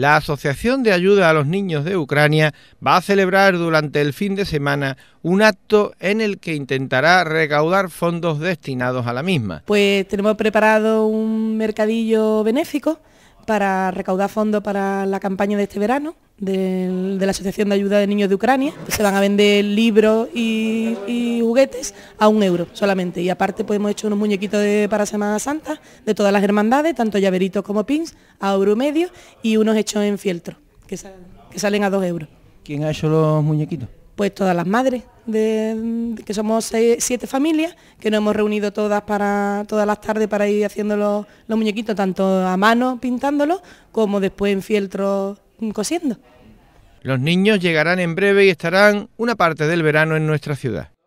la Asociación de Ayuda a los Niños de Ucrania va a celebrar durante el fin de semana un acto en el que intentará recaudar fondos destinados a la misma. Pues tenemos preparado un mercadillo benéfico para recaudar fondos para la campaña de este verano de, la Asociación de Ayuda de Niños de Ucrania. Se van a vender libros y, juguetes a un euro solamente. Y aparte pues hemos hecho unos muñequitos de, para Semana Santa de todas las hermandades, tanto llaveritos como pins, a euro y medio y unos hechos en fieltro, que salen a dos euros. ¿Quién ha hecho los muñequitos? Pues todas las madres, de, que somos siete familias, que nos hemos reunido todas para todas las tardes para ir haciendo los muñequitos, tanto a mano pintándolos, como después en fieltro cosiendo. Los niños llegarán en breve y estarán una parte del verano en nuestra ciudad.